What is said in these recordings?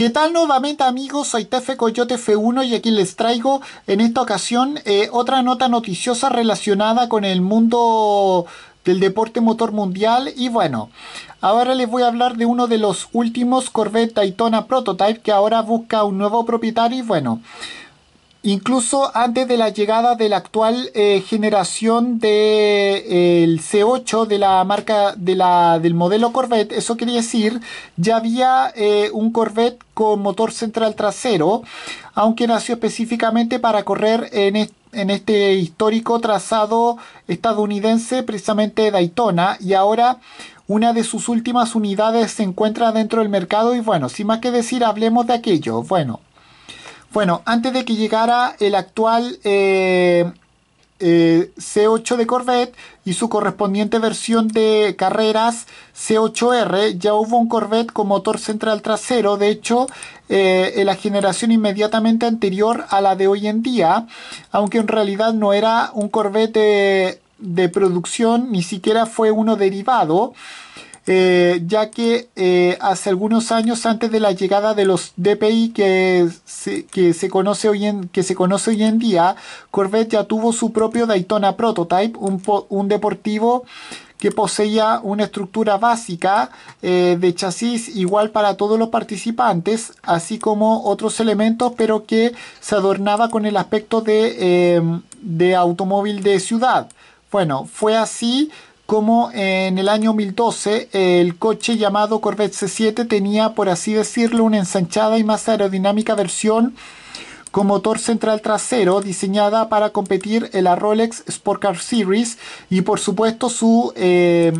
¿Qué tal nuevamente amigos? Soy Tefe Coyote F1 y aquí les traigo en esta ocasión eh, otra nota noticiosa relacionada con el mundo del deporte motor mundial y bueno, ahora les voy a hablar de uno de los últimos Corvette Daytona Prototype que ahora busca un nuevo propietario y bueno incluso antes de la llegada de la actual eh, generación del eh, C8 de la marca del modelo Corvette, eso quería decir, ya había eh, un Corvette con motor central trasero, aunque nació específicamente para correr en, en este histórico trazado estadounidense, precisamente Daytona, y ahora una de sus últimas unidades se encuentra dentro del mercado y bueno, sin más que decir, hablemos de aquello. Bueno, bueno, antes de que llegara el actual eh, eh, C8 de Corvette y su correspondiente versión de carreras C8R, ya hubo un Corvette con motor central trasero, de hecho, eh, en la generación inmediatamente anterior a la de hoy en día, aunque en realidad no era un Corvette de producción, ni siquiera fue uno derivado. Eh, ya que eh, hace algunos años antes de la llegada de los DPI que se, que se, conoce, hoy en, que se conoce hoy en día, Corvette ya tuvo su propio Daytona Prototype, un, deportivo que poseía una estructura básica eh, de chasis igual para todos los participantes, así como otros elementos, pero que se adornaba con el aspecto de, de automóvil de ciudad. Bueno, fue así como en el año 2012 el coche llamado Corvette C7 tenía, por así decirlo, una ensanchada y más aerodinámica versión con motor central trasero diseñada para competir en la Rolex Car Series y por supuesto su, eh,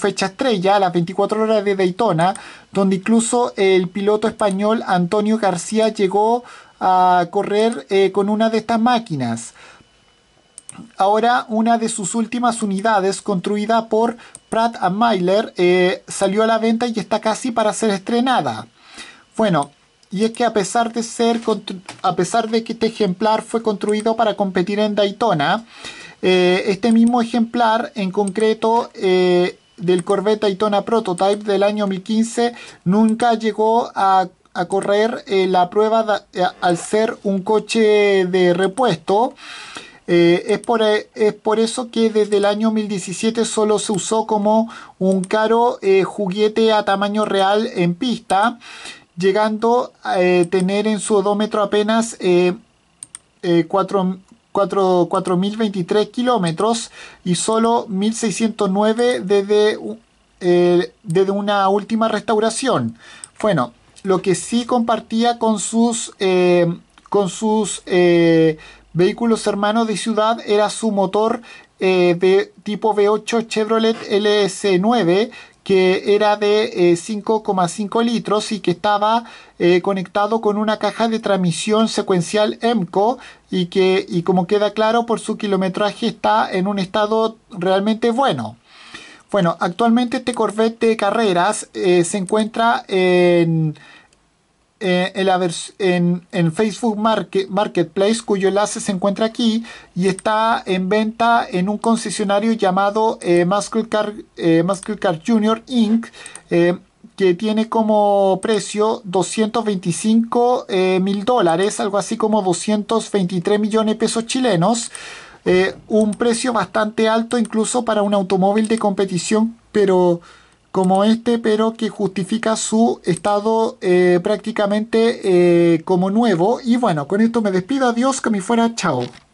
fecha estrella, las 24 horas de Daytona, donde incluso el piloto español Antonio García llegó a correr eh, con una de estas máquinas ahora una de sus últimas unidades construida por Pratt Miller Myler eh, salió a la venta y está casi para ser estrenada. Bueno, y es que a pesar de ser a pesar de que este ejemplar fue construido para competir en Daytona, eh, este mismo ejemplar en concreto eh, del Corvette Daytona Prototype del año 2015 nunca llegó a, a correr la prueba al ser un coche de repuesto. Eh, es, por, eh, es, por, eso que desde el año 2017 solo se usó como un caro eh, juguete a tamaño real en pista, llegando a tener en su odómetro apenas 4.023 kilómetros y solo 1.609 desde, desde una última restauración. Bueno, lo que sí compartía con sus con sus eh, vehículos hermanos de ciudad era su motor eh, de tipo V8 Chevrolet LS9 que era de 5,5 eh, litros y que estaba conectado con una caja de transmisión secuencial EMCO y que, como queda claro por su kilometraje, está en un estado realmente bueno. Bueno, actualmente este Corvette de carreras se encuentra en eh, en, Facebook Marketplace, cuyo enlace se encuentra aquí y está en venta en un concesionario llamado eh, Car eh, Junior Inc. Eh, que tiene como precio 225 mil dólares, algo así como 223 millones de pesos chilenos. un precio bastante alto incluso para un automóvil de competición, pero como este, pero que justifica su estado eh, prácticamente eh, como nuevo. Y bueno, con esto me despido. Adiós, que me fuera. Chao.